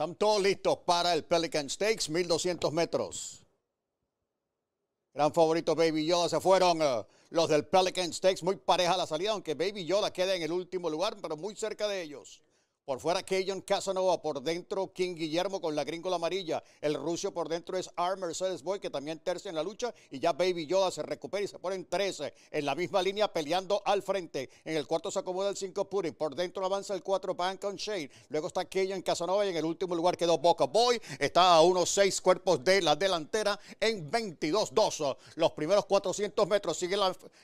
Están todos listos para el Pelican Stakes, 1200 metros. Gran favorito Baby Yoda se fueron eh, los del Pelican Stakes, muy pareja la salida, aunque Baby Yoda queda en el último lugar, pero muy cerca de ellos. Por fuera Cajun Casanova, por dentro King Guillermo con la gringola amarilla. El ruso por dentro es Mercedes Boy, que también terce en la lucha. Y ya Baby Yoda se recupera y se pone en 13. En la misma línea peleando al frente. En el cuarto se acomoda el 5 Puri. Por dentro avanza el 4 Bank on Shade. Luego está Cajun Casanova y en el último lugar quedó Boca Boy. Está a unos 6 cuerpos de la delantera en 22-2. Los primeros 400 metros sigue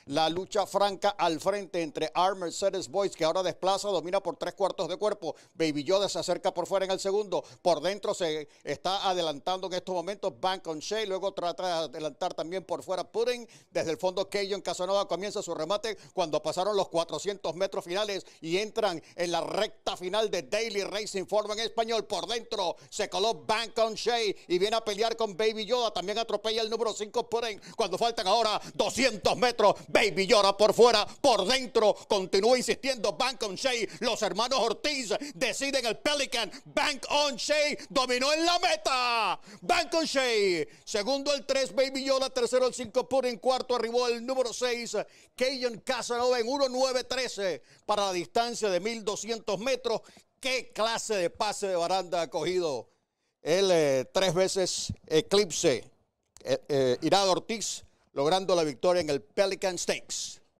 la, lucha franca al frente entre Mercedes Boys, que ahora desplaza, domina por tres cuartos de cuerpo Baby Yoda se acerca por fuera en el segundo. Por dentro se está adelantando en estos momentos Bank on Shea. Luego trata de adelantar también por fuera Pudding. Desde el fondo, en Casanova comienza su remate cuando pasaron los 400 metros finales y entran en la recta final de Daily Racing Informa en español. Por dentro se coló Bank on Shea y viene a pelear con Baby Yoda. También atropella el número 5 Pudding cuando faltan ahora 200 metros. Baby Yoda por fuera, por dentro. Continúa insistiendo Bank on Shea. Los hermanos Ortiz deciden el Pelican. Bank on Shea dominó en la meta. Bank on Shea. Segundo el 3, Baby Yola. Tercero el 5, Purin. Cuarto arribó el número 6, Cajun Casanova en 1-9-13 para la distancia de 1.200 metros. ¿Qué clase de pase de baranda ha cogido? el eh, tres veces eclipse eh, eh, Irado Ortiz logrando la victoria en el Pelican Stakes.